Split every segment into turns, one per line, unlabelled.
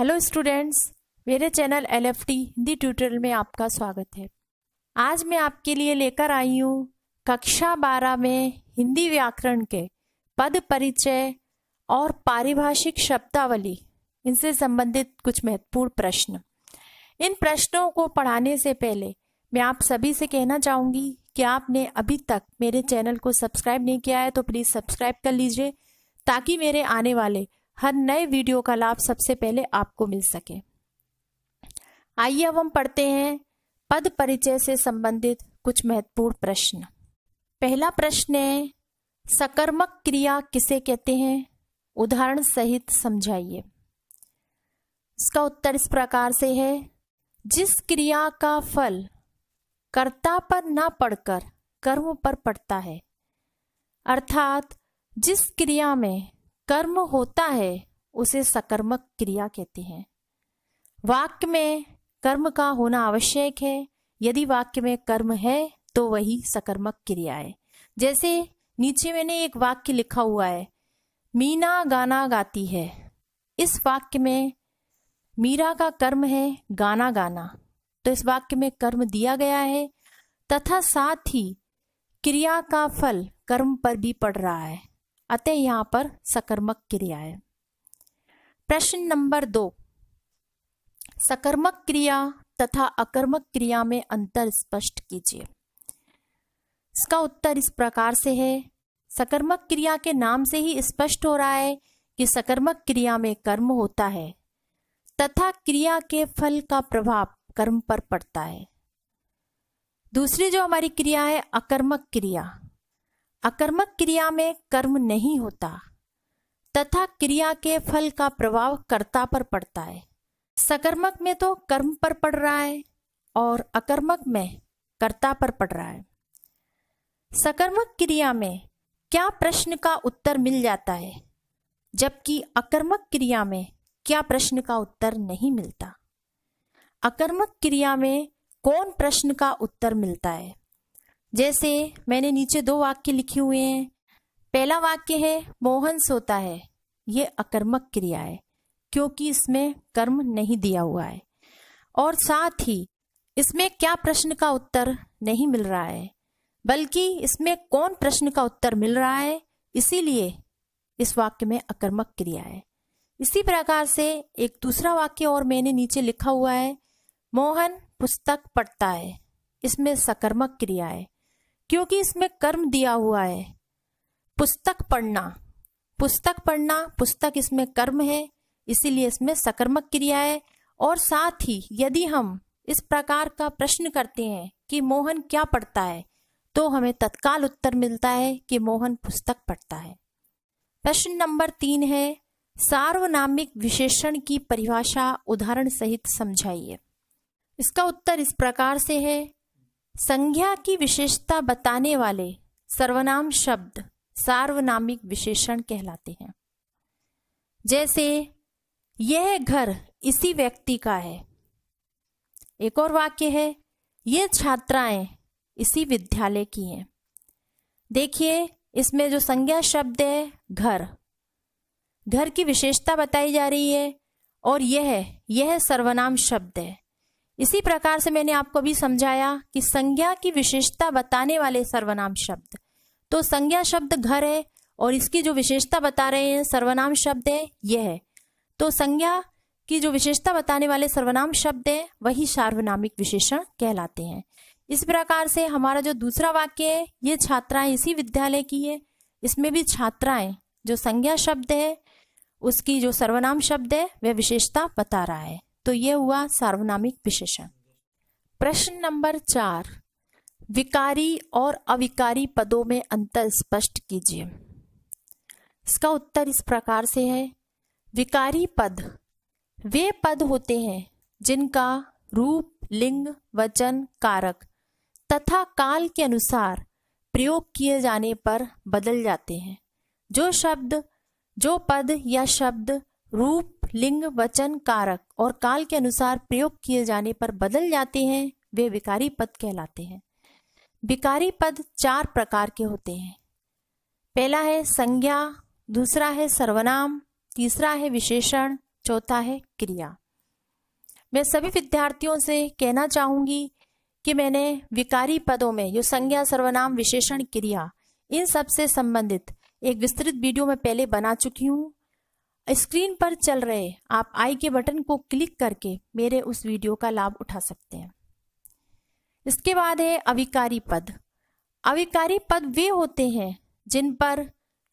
hello students मेरे channel L F T Hindi tutorial में आपका स्वागत है आज मैं आपके लिए लेकर आई हूँ कक्षा बारह में हिंदी व्याकरण के पद परिचय और पारिभाषिक शब्दावली इनसे संबंधित कुछ महत्वपूर्ण प्रश्न इन प्रश्नों को पढ़ाने से पहले मैं आप सभी से कहना चाहूँगी कि आपने अभी तक मेरे चैनल को सब्सक्राइब नहीं किया है तो प्लीज़ सब्सक्राइब कर लीजिए ताकि मेरे आने वाले हर नए वीडियो का लाभ सबसे पहले आपको मिल सके आइए अब हम पढ़ते हैं पद परिचय से संबंधित कुछ महत्वपूर्ण प्रश्न पहला प्रश्न है सकर्मक क्रिया किसे कहते हैं उदाहरण सहित समझाइए इसका उत्तर इस प्रकार से है जिस क्रिया का फल कर्ता पर ना पड़कर कर्म पर पड़ता है अर्थात जिस क्रिया में कर्म होता है उसे सकर्मक क्रिया कहते हैं वाक्य में कर्म का होना आवश्यक है यदि वाक्य में कर्म है तो वही सकर्मक क्रिया है जैसे नीचे मैंने एक वाक्य लिखा हुआ है मीना गाना गाती है इस वाक्य में मीरा का कर्म है गाना गाना तो इस वाक्य में कर्म दिया गया है तथा साथ ही क्रिया का फल कर्म पर भी पड़ रहा है अतः यहाँ पर सकर्मक क्रिया है प्रश्न नंबर दो सकर्मक क्रिया तथा अकर्मक क्रिया में अंतर स्पष्ट कीजिए इसका उत्तर इस प्रकार से है सकर्मक क्रिया के नाम से ही स्पष्ट हो रहा है कि सकर्मक क्रिया में कर्म होता है तथा क्रिया के फल का प्रभाव कर्म पर पड़ता है दूसरी जो हमारी क्रिया है अकर्मक क्रिया अकर्मक क्रिया में कर्म नहीं होता तथा क्रिया के फल का प्रभाव कर्ता पर पड़ता है सकर्मक में तो कर्म पर पड़ रहा है और अकर्मक में कर्ता पर पड़ रहा है सकर्मक क्रिया में क्या प्रश्न का उत्तर मिल जाता है जबकि अकर्मक क्रिया में क्या प्रश्न का उत्तर नहीं मिलता अकर्मक क्रिया में कौन प्रश्न का उत्तर मिलता है जैसे मैंने नीचे दो वाक्य लिखे हुए हैं पहला वाक्य है मोहन सोता है ये अकर्मक क्रिया है क्योंकि इसमें कर्म नहीं दिया हुआ है और साथ ही इसमें क्या प्रश्न का उत्तर नहीं मिल रहा है बल्कि इसमें कौन प्रश्न का उत्तर मिल रहा है इसीलिए इस वाक्य में अकर्मक क्रिया है इसी प्रकार से एक दूसरा वाक्य और मैंने नीचे लिखा हुआ है मोहन पुस्तक पढ़ता है इसमें सकर्मक क्रिया है क्योंकि इसमें कर्म दिया हुआ है पुस्तक पढ़ना पुस्तक पढ़ना पुस्तक इसमें कर्म है इसीलिए इसमें सकर्मक क्रिया है और साथ ही यदि हम इस प्रकार का प्रश्न करते हैं कि मोहन क्या पढ़ता है तो हमें तत्काल उत्तर मिलता है कि मोहन पुस्तक पढ़ता है प्रश्न नंबर तीन है सार्वनामिक विशेषण की परिभाषा उदाहरण सहित समझाइए इसका उत्तर इस प्रकार से है संज्ञा की विशेषता बताने वाले सर्वनाम शब्द सार्वनामिक विशेषण कहलाते हैं जैसे यह घर इसी व्यक्ति का है एक और वाक्य है यह छात्राएं इसी विद्यालय की हैं देखिए इसमें जो संज्ञा शब्द है घर घर की विशेषता बताई जा रही है और यह यह सर्वनाम शब्द है इसी प्रकार से मैंने आपको भी समझाया कि संज्ञा की विशेषता बताने वाले सर्वनाम शब्द तो संज्ञा शब्द घर है और इसकी जो विशेषता बता रहे हैं सर्वनाम शब्द है यह है तो संज्ञा की जो विशेषता बताने वाले सर्वनाम शब्द है वही सार्वनामिक विशेषण कहलाते हैं इस प्रकार से हमारा जो दूसरा वाक्य है ये छात्राएं इसी विद्यालय की है इसमें भी छात्राएं जो संज्ञा शब्द है उसकी जो सर्वनाम शब्द है वह विशेषता बता रहा है तो यह हुआ सार्वनामिक विशेषण प्रश्न नंबर चार विकारी और अविकारी पदों में अंतर स्पष्ट कीजिए इसका उत्तर इस प्रकार से है विकारी पद वे पद होते हैं जिनका रूप लिंग वचन कारक तथा काल के अनुसार प्रयोग किए जाने पर बदल जाते हैं जो शब्द जो पद या शब्द रूप लिंग वचन कारक और काल के अनुसार प्रयोग किए जाने पर बदल जाते हैं वे विकारी पद कहलाते हैं विकारी पद चार प्रकार के होते हैं पहला है संज्ञा दूसरा है सर्वनाम तीसरा है विशेषण चौथा है क्रिया मैं सभी विद्यार्थियों से कहना चाहूंगी कि मैंने विकारी पदों में जो संज्ञा सर्वनाम विशेषण क्रिया इन सब से संबंधित एक विस्तृत वीडियो में पहले बना चुकी हूँ स्क्रीन पर चल रहे आप आई के बटन को क्लिक करके मेरे उस वीडियो का लाभ उठा सकते हैं इसके बाद है अविकारी पद अविकारी पद वे होते हैं जिन पर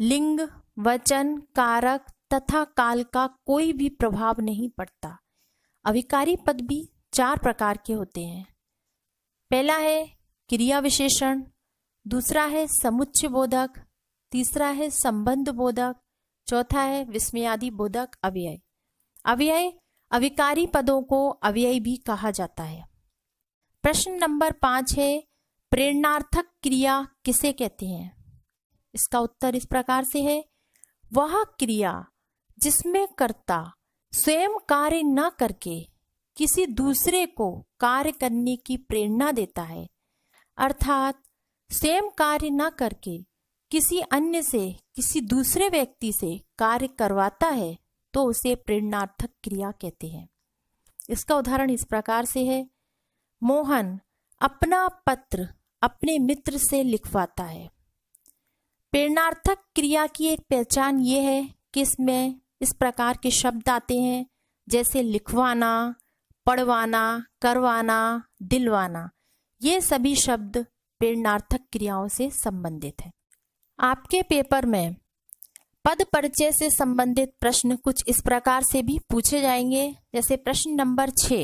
लिंग वचन कारक तथा काल का कोई भी प्रभाव नहीं पड़ता अविकारी पद भी चार प्रकार के होते हैं पहला है क्रिया विशेषण दूसरा है समुच्चय बोधक तीसरा है संबंध बोधक चौथा है विस्मयादि बोधक अव्यय अव्यय अविकारी पदों को अव्यय भी कहा जाता है प्रश्न नंबर पांच है प्रेरणार्थक क्रिया किसे कहते हैं इसका उत्तर इस प्रकार से है वह क्रिया जिसमें कर्ता स्वयं कार्य न करके किसी दूसरे को कार्य करने की प्रेरणा देता है अर्थात स्वयं कार्य न करके किसी अन्य से किसी दूसरे व्यक्ति से कार्य करवाता है तो उसे प्रेरणार्थक क्रिया कहते हैं इसका उदाहरण इस प्रकार से है मोहन अपना पत्र अपने मित्र से लिखवाता है प्रेरणार्थक क्रिया की एक पहचान ये है कि इसमें इस प्रकार के शब्द आते हैं जैसे लिखवाना पढ़वाना करवाना दिलवाना ये सभी शब्द प्रेरणार्थक क्रियाओं से संबंधित हैं आपके पेपर में पद परिचय से संबंधित प्रश्न कुछ इस प्रकार से भी पूछे जाएंगे जैसे प्रश्न नंबर छ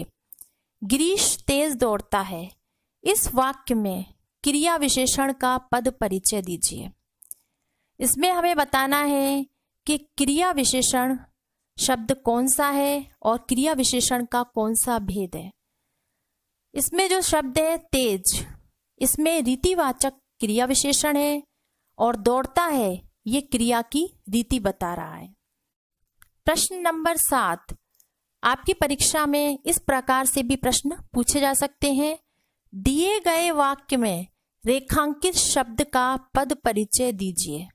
गिरीश तेज दौड़ता है इस वाक्य में क्रिया विशेषण का पद परिचय दीजिए इसमें हमें बताना है कि क्रिया विशेषण शब्द कौन सा है और क्रिया विशेषण का कौन सा भेद है इसमें जो शब्द है तेज इसमें रीतिवाचक क्रिया विशेषण है और दौड़ता है ये क्रिया की रीति बता रहा है प्रश्न नंबर सात आपकी परीक्षा में इस प्रकार से भी प्रश्न पूछे जा सकते हैं दिए गए वाक्य में रेखांकित शब्द का पद परिचय दीजिए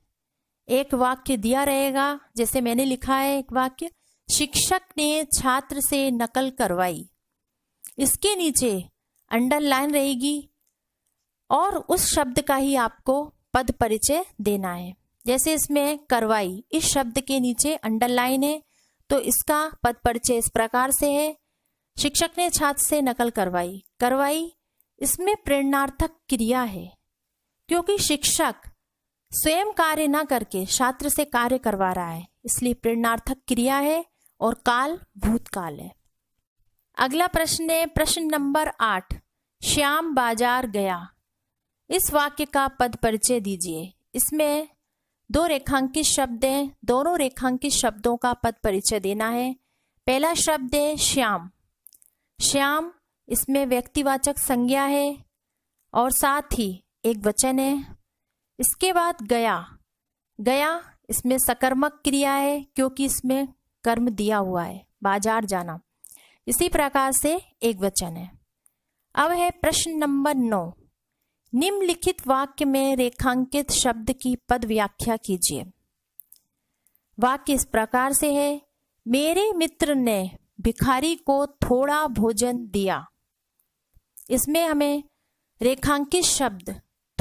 एक वाक्य दिया रहेगा जैसे मैंने लिखा है एक वाक्य शिक्षक ने छात्र से नकल करवाई इसके नीचे अंडरलाइन रहेगी और उस शब्द का ही आपको पद परिचय देना है जैसे इसमें करवाई इस शब्द के नीचे अंडरलाइन है तो इसका पद परिचय इस प्रकार से है शिक्षक ने छात्र से नकल करवाई करवाई इसमें प्रेरणार्थक क्रिया है क्योंकि शिक्षक स्वयं कार्य न करके छात्र से कार्य करवा रहा है इसलिए प्रेरणार्थक क्रिया है और काल भूतकाल है अगला प्रश्न है प्रश्न नंबर आठ श्याम बाजार गया इस वाक्य का पद परिचय दीजिए इसमें दो रेखांकित शब्द हैं दोनों रेखांकित शब्दों का पद परिचय देना है पहला शब्द है श्याम श्याम इसमें व्यक्तिवाचक संज्ञा है और साथ ही एक वचन है इसके बाद गया गया इसमें सकर्मक क्रिया है क्योंकि इसमें कर्म दिया हुआ है बाजार जाना इसी प्रकार से एक वचन है अब है प्रश्न नंबर नौ निम्नलिखित वाक्य में रेखांकित शब्द की पद व्याख्या कीजिए वाक्य इस प्रकार से है मेरे मित्र ने भिखारी को थोड़ा भोजन दिया इसमें हमें रेखांकित शब्द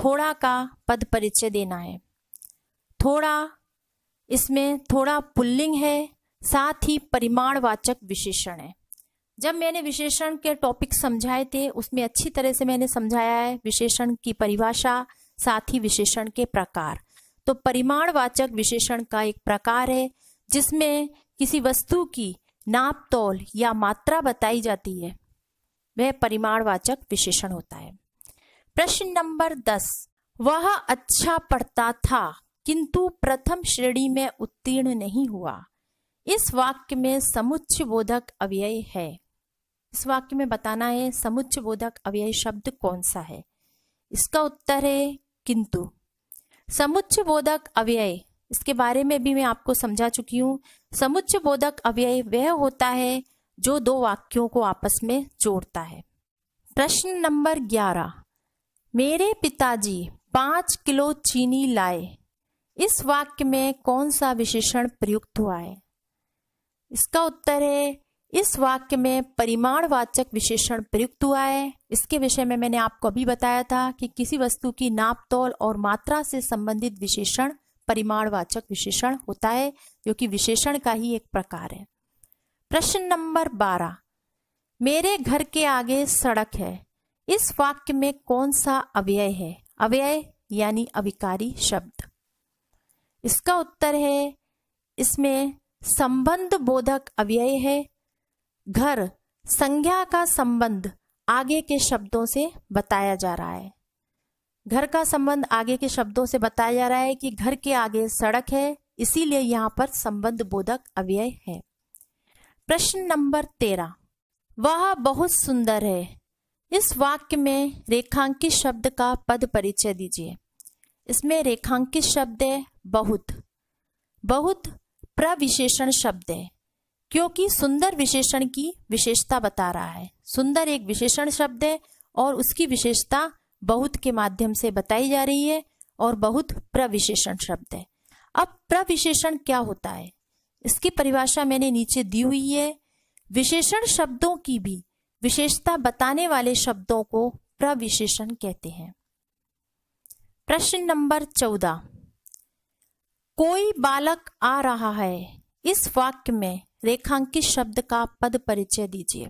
थोड़ा का पद परिचय देना है थोड़ा इसमें थोड़ा पुल्लिंग है साथ ही परिमाणवाचक विशेषण है जब मैंने विशेषण के टॉपिक समझाए थे उसमें अच्छी तरह से मैंने समझाया है विशेषण की परिभाषा साथ ही विशेषण के प्रकार तो परिमाणवाचक विशेषण का एक प्रकार है जिसमें किसी वस्तु की नाप तोल या मात्रा बताई जाती है वह परिमाणवाचक विशेषण होता है प्रश्न नंबर दस वह अच्छा पढ़ता था किंतु प्रथम श्रेणी में उत्तीर्ण नहीं हुआ इस वाक्य में समुच्च बोधक अव्यय है इस वाक्य में बताना है समुच्च बोधक अव्यय शब्द कौन सा है इसका उत्तर है किंतु समुच्च बोधक अव्यय इसके बारे में भी मैं आपको समझा चुकी हूँ समुच्च बोधक अव्यय वह होता है जो दो वाक्यों को आपस में जोड़ता है प्रश्न नंबर ग्यारह मेरे पिताजी पांच किलो चीनी लाए इस वाक्य में कौन सा विशेषण प्रयुक्त हुआ है इसका उत्तर है इस वाक्य में परिमाणवाचक विशेषण प्रयुक्त हुआ है इसके विषय में मैंने आपको अभी बताया था कि किसी वस्तु की नाप तौल और मात्रा से संबंधित विशेषण परिमाणवाचक विशेषण होता है जो कि विशेषण का ही एक प्रकार है प्रश्न नंबर बारह मेरे घर के आगे सड़क है इस वाक्य में कौन सा अव्यय है अव्यय यानी अविकारी शब्द इसका उत्तर है इसमें संबंध बोधक अव्यय है घर संज्ञा का संबंध आगे के शब्दों से बताया जा रहा है घर का संबंध आगे के शब्दों से बताया जा रहा है कि घर के आगे सड़क है इसीलिए यहाँ पर संबंध बोधक अव्यय है प्रश्न नंबर तेरह वह बहुत सुंदर है इस वाक्य में रेखांकित शब्द का पद परिचय दीजिए इसमें रेखांकित शब्द है बहुत बहुत प्रविशेषण शब्द है क्योंकि सुंदर विशेषण की विशेषता बता रहा है सुंदर एक विशेषण शब्द है और उसकी विशेषता बहुत के माध्यम से बताई जा रही है और बहुत प्रविशेषण शब्द है अब प्रविशेषण क्या होता है इसकी परिभाषा मैंने नीचे दी हुई है विशेषण शब्दों की भी विशेषता बताने वाले शब्दों को प्रविशेषण कहते हैं प्रश्न नंबर चौदह कोई बालक आ रहा है इस वाक्य में रेखांकित शब्द का पद परिचय दीजिए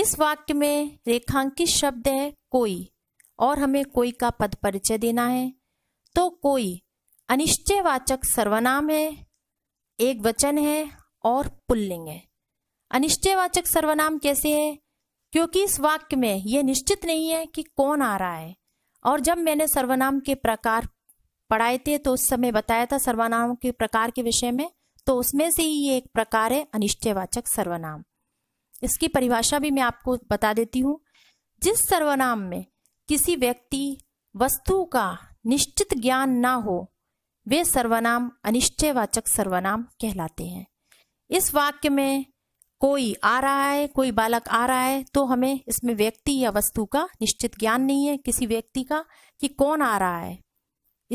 इस वाक्य में रेखांकित शब्द है कोई और हमें कोई का पद परिचय देना है तो कोई अनिश्चयवाचक सर्वनाम है एक वचन है और पुल्लिंग है अनिश्चयवाचक सर्वनाम कैसे है क्योंकि इस वाक्य में यह निश्चित नहीं है कि कौन आ रहा है और जब मैंने सर्वनाम के प्रकार पढ़ाए थे तो उस समय बताया था सर्वनाम के प्रकार के विषय में तो उसमें से ही ये एक प्रकार है अनिश्चयवाचक सर्वनाम इसकी परिभाषा भी मैं आपको बता देती हूँ जिस सर्वनाम में किसी व्यक्ति वस्तु का निश्चित ज्ञान ना हो वे सर्वनाम अनिश्चयवाचक सर्वनाम कहलाते हैं इस वाक्य में कोई आ रहा है कोई बालक आ रहा है तो हमें इसमें व्यक्ति या वस्तु का निश्चित ज्ञान नहीं है किसी व्यक्ति का कि कौन आ रहा है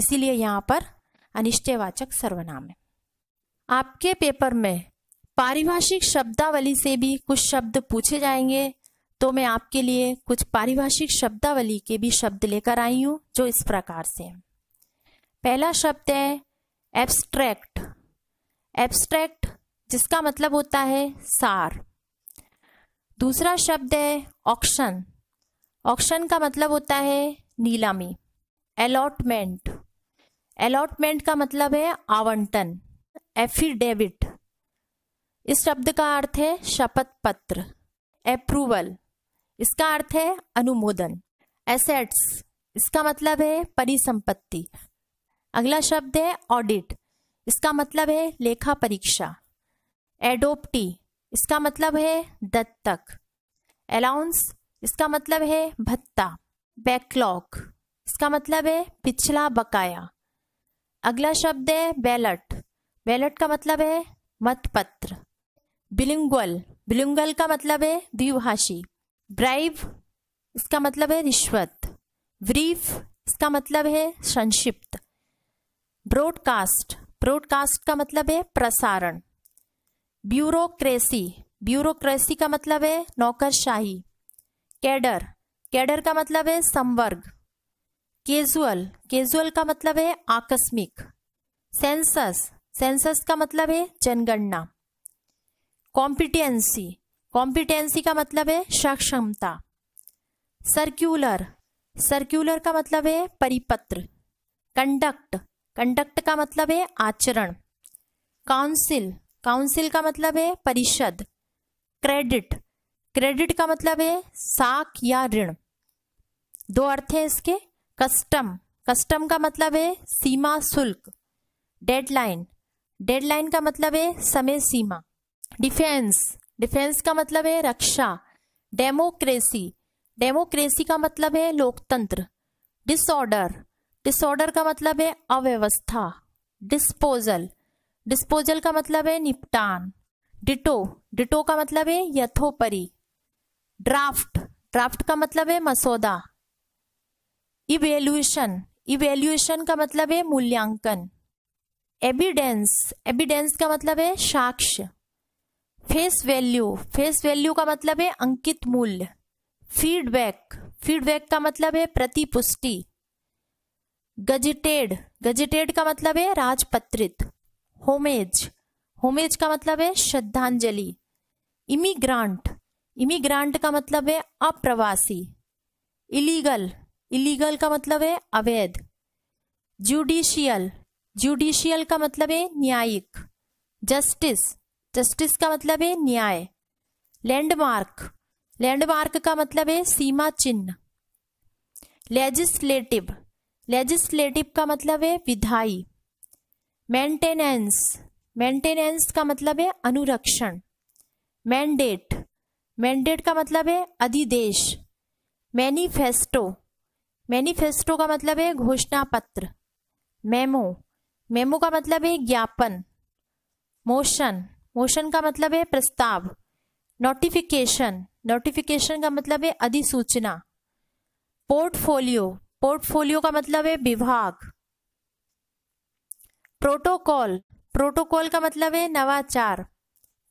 इसीलिए यहाँ पर अनिश्चयवाचक सर्वनाम है आपके पेपर में पारिभाषिक शब्दावली से भी कुछ शब्द पूछे जाएंगे तो मैं आपके लिए कुछ पारिभाषिक शब्दावली के भी शब्द लेकर आई हूँ जो इस प्रकार से पहला शब्द है एब्स्ट्रैक्ट एब्स्ट्रैक्ट जिसका मतलब होता है सार दूसरा शब्द है ऑक्शन ऑक्शन का मतलब होता है नीलामी अलॉटमेंट अलॉटमेंट का मतलब है आवंटन एफिडेविट इस शब्द का अर्थ है शपथ पत्र अप्रूवल इसका अर्थ है अनुमोदन एसेट्स इसका मतलब है परिसंपत्ति अगला शब्द है ऑडिट इसका मतलब है लेखा परीक्षा एडोप्टी इसका मतलब है दत्तक अलाउंस इसका मतलब है भत्ता बैकलॉग इसका मतलब है पिछला बकाया अगला शब्द है बैलट बैलेट का मतलब है मतपत्र बिलिंगल बिलिंगल का मतलब है द्विभाषी ब्राइव इसका मतलब है रिश्वत ब्रीफ इसका मतलब है संक्षिप्त ब्रॉडकास्ट ब्रॉडकास्ट का मतलब है प्रसारण ब्यूरोक्रेसी ब्यूरोक्रेसी का मतलब है नौकरशाही कैडर कैडर का मतलब है संवर्ग केजुअल केजुअल का मतलब है आकस्मिक सेंसस सेंसस का मतलब है जनगणना कॉम्पिटेंसी कॉम्पिटेंसी का मतलब है सक्षमता सर्क्यूलर सर्क्यूलर का मतलब है परिपत्र कंडक्ट कंडक्ट का मतलब है आचरण काउंसिल काउंसिल का मतलब है परिषद क्रेडिट क्रेडिट का मतलब है साख या ऋण दो अर्थ हैं इसके कस्टम कस्टम का मतलब है सीमा शुल्क डेडलाइन डेडलाइन का मतलब है समय सीमा डिफेंस डिफेंस का मतलब है रक्षा डेमोक्रेसी डेमोक्रेसी का मतलब है लोकतंत्र डिसऑर्डर डिसऑर्डर का मतलब है अव्यवस्था डिस्पोजल डिस्पोजल का मतलब है निपटान डिटो डिटो का मतलब है यथोपरी ड्राफ्ट ड्राफ्ट का मतलब है मसौदा इवेल्यूशन इवेल्यूशन का मतलब है मूल्यांकन एविडेंस एविडेंस का मतलब है साक्ष्य फेस वैल्यू फेस वैल्यू का मतलब है अंकित मूल्य फीडबैक फीडबैक का मतलब है प्रतिपुष्टि गजिटेड गजिटेड का मतलब है राजपत्रित होमेज होमेज का मतलब है श्रद्धांजलि इमिग्रांट इमिग्रांट का मतलब है अप्रवासी इलीगल इलीगल का मतलब है अवैध जुडिशियल जुडिशियल का मतलब है न्यायिक जस्टिस जस्टिस का मतलब है न्याय लैंडमार्क लैंडमार्क का मतलब है सीमा चिन्ह लेजिस्लेटिव लेजिस्लेटिव का मतलब है विधाई मेंटेनेंस मेंटेनेंस का मतलब है अनुरक्षण मैंडेट मैंडेट का मतलब है अधिदेश मैनिफेस्टो मैनिफेस्टो का मतलब है घोषणा पत्र मेमो मेमो का मतलब है ज्ञापन मोशन मोशन का मतलब है प्रस्ताव नोटिफिकेशन नोटिफिकेशन का मतलब है अधिसूचना पोर्टफोलियो पोर्टफोलियो का मतलब है विभाग प्रोटोकॉल प्रोटोकॉल का मतलब है नवाचार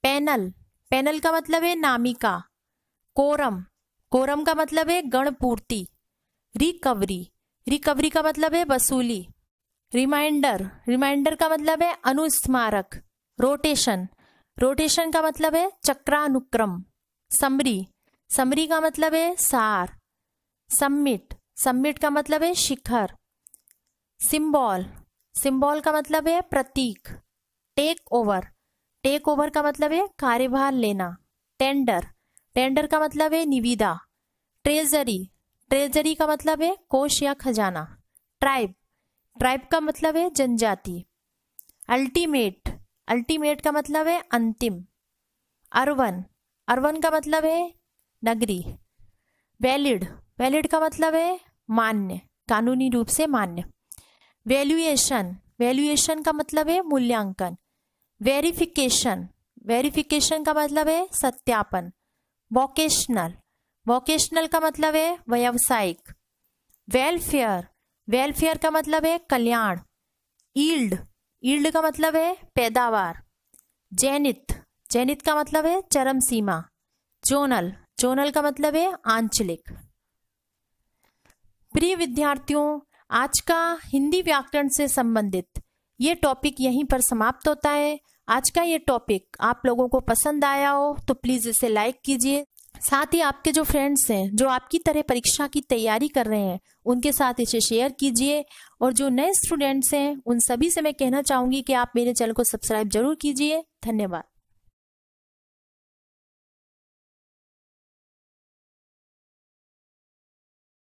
पैनल पैनल का मतलब है नामिका कोरम कोरम का मतलब है गणपूर्ति रिकवरी रिकवरी का मतलब है वसूली रिमाइंडर रिमाइंडर का मतलब है अनुस्मारक रोटेशन रोटेशन का मतलब है चक्रानुक्रम समरी समरी का मतलब है सार सम्मिट सम्मिट का मतलब है शिखर सिंबल सिंबल का मतलब है प्रतीक टेक ओवर टेक ओवर का मतलब है कार्यभार लेना टेंडर टेंडर का मतलब है निविदा ट्रेजरी ट्रेजरी का मतलब है कोष या खजाना ट्राइब ट्राइब का मतलब है जनजाति अल्टीमेट अल्टीमेट का मतलब है अंतिम अरवन अरवन का मतलब है नगरी वैलिड वैलिड का मतलब है मान्य कानूनी रूप से मान्य वैल्यूएशन वैल्यूएशन का मतलब है मूल्यांकन वेरिफिकेशन वेरिफिकेशन का मतलब है सत्यापन वोकेशनल वोकेशनल का मतलब है व्यावसायिक वेलफेयर वेलफेयर का मतलब है कल्याण ईल्ड ईल्ड का मतलब है पैदावार जैनित जैनित का मतलब है चरम सीमा जोनल जोनल का मतलब है आंचलिक प्रिय विद्यार्थियों आज का हिंदी व्याकरण से संबंधित ये टॉपिक यहीं पर समाप्त होता है आज का ये टॉपिक आप लोगों को पसंद आया हो तो प्लीज़ इसे लाइक कीजिए साथ ही आपके जो फ्रेंड्स हैं जो आपकी तरह परीक्षा की तैयारी कर रहे हैं उनके साथ इसे शेयर कीजिए और जो नए स्टूडेंट्स हैं उन सभी से मैं कहना चाहूँगी कि आप मेरे चैनल को सब्सक्राइब जरूर कीजिए धन्यवाद